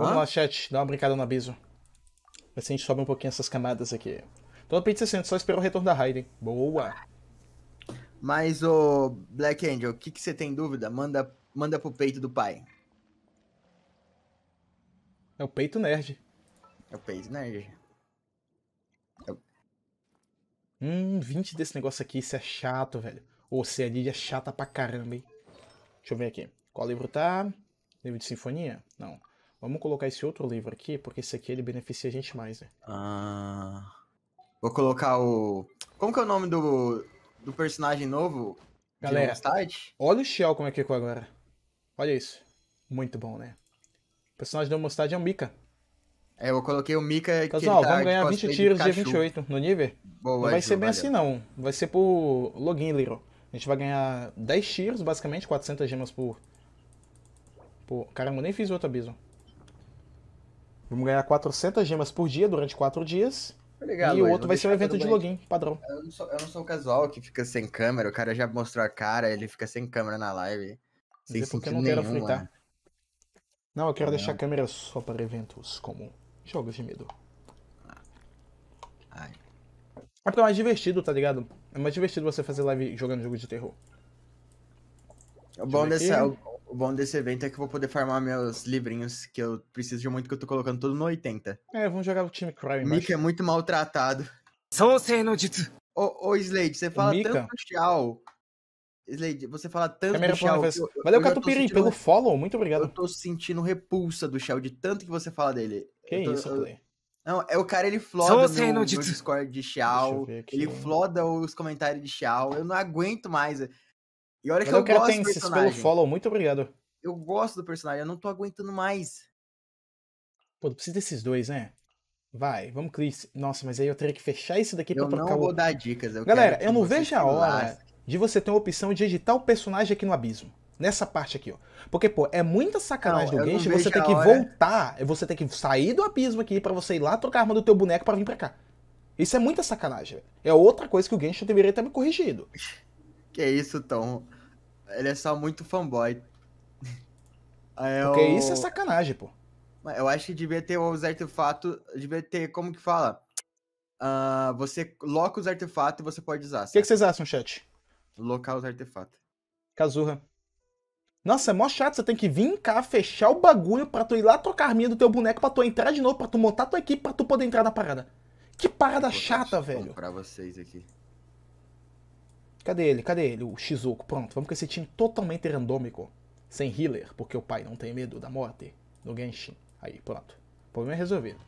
Vamos Hã? lá, chat, dá uma brincada no aviso. Vai ser a gente sobe um pouquinho essas camadas aqui. Todo peito pit 60, só espera o retorno da Raiden. Boa! Mas, o Black Angel, o que, que você tem dúvida? Manda, manda pro peito do pai. É o peito nerd. É o peito nerd. É o... Hum, 20 desse negócio aqui, isso é chato, velho. O se é chata pra caramba, hein? Deixa eu ver aqui. Qual livro tá? Livro de sinfonia? Não. Vamos colocar esse outro livro aqui, porque esse aqui ele beneficia a gente mais, né? Ah. Vou colocar o. Como que é o nome do, do personagem novo? Galera, olha o Shell como é que ficou é agora. Olha isso. Muito bom, né? O personagem do Mustard é o Mika. É, eu coloquei o Mika que Casal, tá vamos ganhar 20 tiros dia 28 no nível. Boa, não vai Ju, ser bem valeu. assim, não. Vai ser por login, Little. A gente vai ganhar 10 tiros, basicamente, 400 gemas por... por... Caramba, nem fiz outro abismo. Vamos ganhar 400 gemas por dia durante 4 dias. Legal, e o outro vai ser um evento de login padrão. Eu não, sou, eu não sou um casual que fica sem câmera. O cara já mostrou a cara, ele fica sem câmera na live. Sem é porque eu não quero nenhum, fritar. Não, eu quero não. É. deixar a câmera só para eventos como jogos de medo. Ai. É porque é mais divertido, tá ligado? É mais divertido você fazer live jogando jogo de terror. O bom, dessa, o bom desse evento é que eu vou poder farmar meus livrinhos, que eu preciso de muito, que eu tô colocando tudo no 80. É, vamos jogar o time Crime. Mika é muito maltratado. Sonsei no dito. Ô, ô Slade, você fala Mika. tanto tchau. Slade, você fala tanto Câmera do Shell. Faz... Eu, Valeu, Catupirim, pelo follow, muito obrigado. Eu tô sentindo repulsa do Shell, de tanto que você fala dele. Que tô... isso, Play? Não, é o cara, ele floda o no, no Discord de Shell. ele floda os comentários de Shell. eu não aguento mais. E olha que eu, eu quero gosto do personagem. pelo follow, muito obrigado. Eu gosto do personagem, eu não tô aguentando mais. Pô, precisa desses dois, né? Vai, vamos, Chris. Nossa, mas aí eu teria que fechar isso daqui eu pra trocar o... Eu não vou dar dicas. Eu Galera, eu não vejo a hora de você ter uma opção de editar o personagem aqui no abismo. Nessa parte aqui, ó. Porque, pô, é muita sacanagem não, do Genshin você ter que hora. voltar, é você ter que sair do abismo aqui para você ir lá trocar a arma do teu boneco para vir pra cá. Isso é muita sacanagem, É outra coisa que o Genshin deveria ter me corrigido. Que isso, Tom. Ele é só muito fanboy. É Porque isso é sacanagem, pô. Eu acho que devia ter os artefatos. Devia ter, como que fala? Uh, você loca os artefatos e você pode usar. O que, que, vocês acham, chat? Locar os artefatos. Kazurra. Nossa, é mó chato, você tem que vir cá, fechar o bagulho pra tu ir lá trocar a minha do teu boneco, pra tu entrar de novo, pra tu montar tua equipe, pra tu poder entrar na parada. Que parada chata, velho. Pra vocês aqui. Cadê ele? Cadê ele? O Shizuko. Pronto, vamos com esse time totalmente randômico. Sem healer, porque o pai não tem medo da morte no Genshin. Aí, pronto. O problema é resolvido.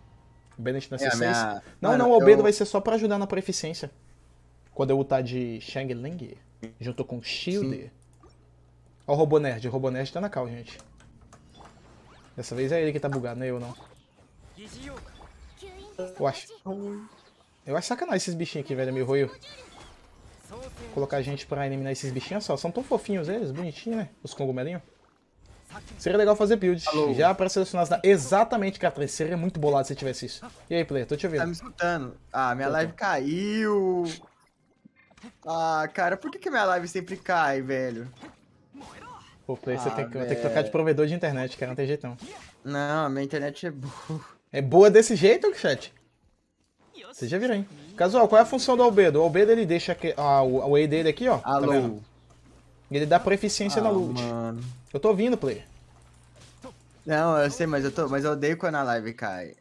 O Bennett na C6. É, minha... Não, Mano, não, o Albedo eu... vai ser só pra ajudar na proficiência. Quando eu lutar de Shang Ling, junto com Shield. Ó o Robô Nerd. O Robô Nerd tá na cal, gente. Dessa vez é ele que tá bugado, não é eu não. Eu acho. Eu acho sacanagem esses bichinhos aqui, velho, é meio roio colocar a gente pra eliminar esses bichinhos. Só, são tão fofinhos eles, bonitinhos, né? Os cogumelinhos. Seria legal fazer build. Alô. Já pra selecionar as... Da... Exatamente, Catrin. Seria muito bolado se tivesse isso. E aí, player? Tô te ouvindo. Tá me escutando. Ah, minha Tô live caiu. Ah, cara, por que, que minha live sempre cai, velho? Pô, player, ah, você tem que, vai ter que trocar de provedor de internet, cara. Não tem jeito, não. Não, minha internet é boa. É boa desse jeito, chat? Você já virou, hein? Casual, qual é a função do Albedo? O Albedo ele deixa que, o, o E dele aqui, ó. Tá Alô. Tá Ele dá proficiência ah, na loot. Mano. Eu tô vindo, player. Não, eu sei, mas eu, tô, mas eu odeio quando a live cai.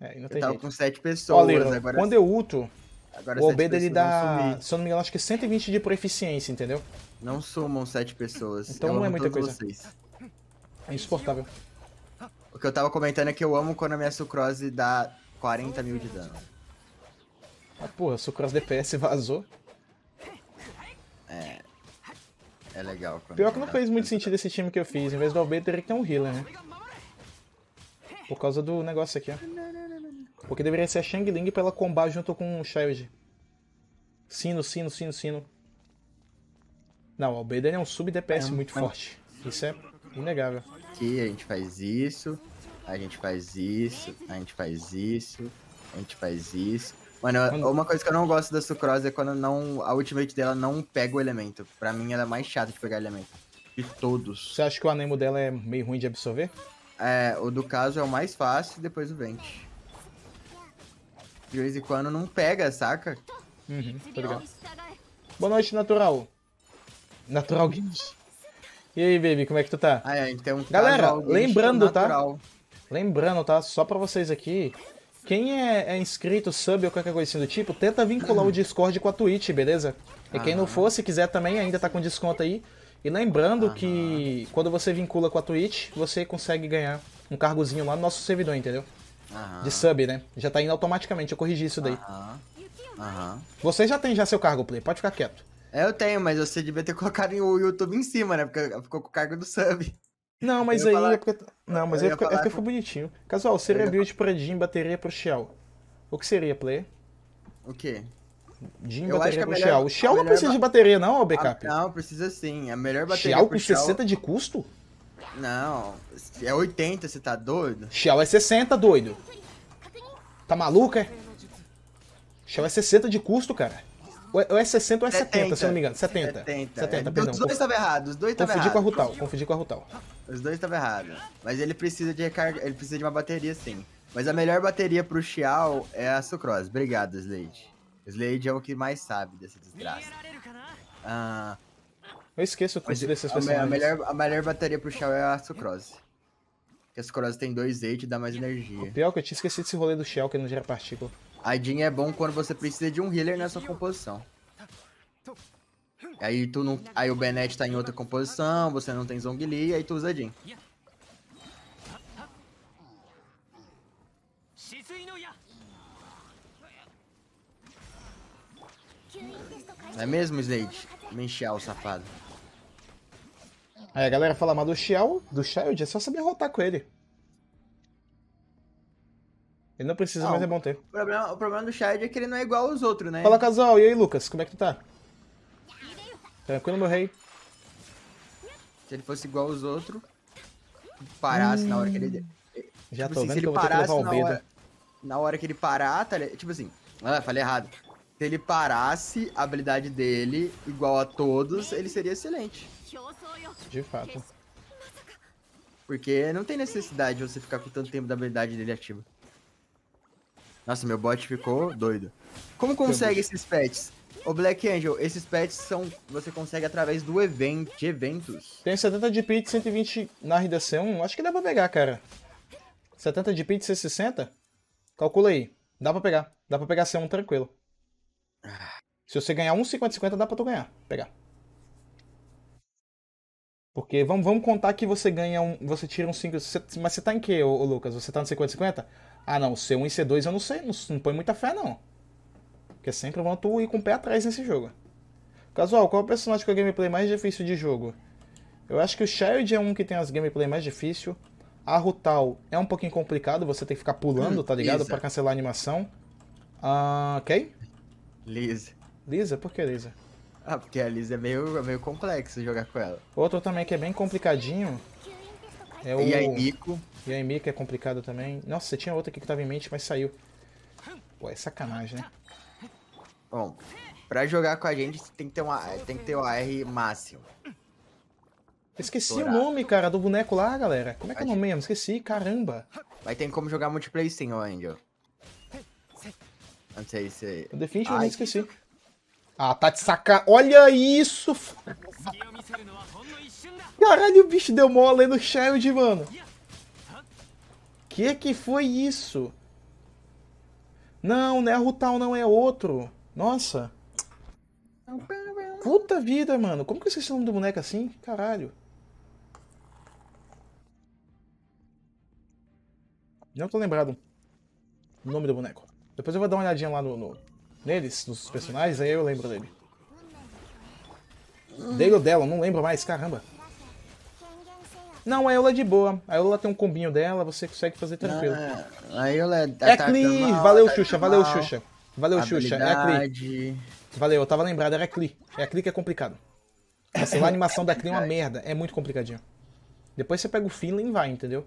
É, não tem eu tava jeito. com 7 pessoas. Olha, agora quando eu uto agora o Albedo ele dá, se eu não me engano, acho que 120 de proficiência, entendeu? Não sumam 7 pessoas. Então não é muita coisa. Vocês. É insuportável. O que eu tava comentando é que eu amo quando a minha sucrose dá 40 mil de dano. Ah, porra, cross DPS vazou. É. É legal. Pior que não fez muito sentido esse time que eu fiz. Em vez do Albedo, teria que ter um healer, né? Por causa do negócio aqui, ó. Porque deveria ser a Shang Ling pra ela combar junto com o Shield. Sino, sino, sino, sino. Não, o Albedo é um sub DPS é muito é forte. Isso é inegável. Aqui a gente faz isso, a gente faz isso, a gente faz isso, a gente faz isso. Mano, uma coisa que eu não gosto da Sucrose é quando não, a ultimate dela não pega o elemento. Pra mim, ela é mais chata de pegar elemento. De todos. Você acha que o anemo dela é meio ruim de absorver? É, o do caso é o mais fácil, depois o vente. De vez em quando não pega, saca? Uhum, tô Boa noite, Natural. Natural Games. E aí, baby, como é que tu tá? Ah, é, então... Galera, lembrando, tá? natural. tá? Lembrando, tá? Só pra vocês aqui, quem é, é, inscrito, sub ou qualquer coisa assim do tipo, tenta vincular o Discord com a Twitch, beleza? E quem não for, se quiser também, ainda tá com desconto aí. E lembrando Aham. que quando você vincula com a Twitch, você consegue ganhar um cargozinho lá no nosso servidor, entendeu? Aham. De sub, né? Já tá indo automaticamente, eu corrigi isso daí. Você já tem já seu cargo, Play, pode ficar quieto. Eu tenho, mas você devia ter colocado o YouTube em cima, né? Porque ficou com o cargo do sub. Não, mas aí falar... é porque. Não, mas aí é porque, foi é bonitinho. Casual, seria ia... build pra Jim, bateria pro Shell. O que seria, player? O quê? Jim, eu bateria é pro Shell. O Shell não precisa ba... de bateria, não, ô backup. A... Ah, não, precisa sim. A melhor bateria. Shell com Shell... 60 de custo? Não, é 80, você tá doido? Shell é 60, doido. Tá maluco, é? Shell é 60 de custo, cara. É, é ou é 60 ou é 70, 70, se eu não me engano. 70. 70, 70 é, então, perdão. Os dois estavam errados. Os dois estavam errados. Confundi com a Rutal. Confundi com a Rutal. Os dois estavam errados. Mas ele precisa de recarga. Ele precisa de uma bateria, sim. Mas a melhor bateria pro Xiao é a Sucrose. Obrigado, Slade. Slade é o que mais sabe dessa desgraça. Ah, eu esqueço o custo desses personagens. A melhor, a melhor bateria pro Xiao é a Sucrose. Porque a Sucrose tem dois 8 e dá mais energia. O pior é que eu tinha esquecido esse rolê do Xiao que não gera partícula. A Jin é bom quando você precisa de um healer nessa composição. Aí, tu não, aí o Bennett tá em outra composição, você não tem Zhongli, aí tu usa Jin. Não é mesmo, Slade? Menchial, safado. Aí a galera fala mal do Xiao, do Child, é só saber rotar com ele. Ele não precisa, não, mas é bom ter. O problema, o problema do Shad é que ele não é igual aos outros, né? Fala, casal. E aí, Lucas? Como é que tu tá? Tranquilo, meu rei? Se ele fosse igual aos outros, parasse hum. na hora que ele... Hum. Já tipo tô assim, vendo que eu vou ter que na hora, na hora que ele parar, tá, tipo assim... Ah, falei errado. Se ele parasse a habilidade dele igual a todos, ele seria excelente. De fato. Porque não tem necessidade de você ficar com tanto tempo da habilidade dele ativa. Nossa, meu bot ficou doido. Como consegue esses pets? Ô Black Angel, esses pets são. Você consegue através do evento, de eventos. Tem 70 de pit, 120 na redação. Acho que dá pra pegar, cara. 70 de pit, 60? Calcula aí. Dá pra pegar. Dá pra pegar C1 tranquilo. Se você ganhar 1,50-50, dá pra tu ganhar. Pegar. Porque vamos, vamos contar que você ganha um. Você tira um 5. mas você tá em que, Lucas? Você tá no 50-50? Ah, não, C1 e C2 eu não sei, não, não põe muita fé, não. Porque sempre vão tu ir com o pé atrás nesse jogo. Casual, qual é o personagem com a gameplay mais difícil de jogo? Eu acho que o Shard é um que tem as gameplay mais difícil. A Rutal é um pouquinho complicado, você tem que ficar pulando, tá ligado? Lisa. Pra cancelar a animação. Ah, quem? Lisa. Lisa? Por que Lisa? Ah, porque a Lisa é meio, é meio complexo jogar com ela. Outro também que é bem complicadinho é o... E aí, Mico. E aí, Mico é complicado também. Nossa, você tinha outra aqui que tava em mente, mas saiu. Pô, é sacanagem, né? Bom, pra jogar com a gente tem que ter, uma, tem que ter o AR máximo. Esqueci Dourado. o nome, cara, do boneco lá, galera. Como é que é o nome mesmo? Esqueci, caramba. Mas tem como jogar multiplayer sim, ô Angel. Não sei se... Eu definitivamente Ai. esqueci. Ah, tá de saca... Olha isso! Caralho, o bicho deu mole no Child, mano. Que que foi isso? Não, não é tal não, é outro. Nossa. Puta vida, mano. Como que eu esqueci o nome do boneco assim? Caralho. Não tô lembrado o nome do boneco. Depois eu vou dar uma olhadinha lá no, no neles, nos personagens, aí eu lembro dele. Dele ou dela, não lembro mais, caramba. Não, a Eula é de boa. A Eula tem um combinho dela, você consegue fazer tranquilo. Ah, a Eula é... É Cli! Valeu, Xuxa, valeu, Xuxa. Valeu, Xuxa, é a Cli. Valeu, eu tava lembrado, era a Cli. É a Cli que é complicado. a animação da Cli é uma merda, é muito complicadinho. Depois você pega o Finley e vai, entendeu?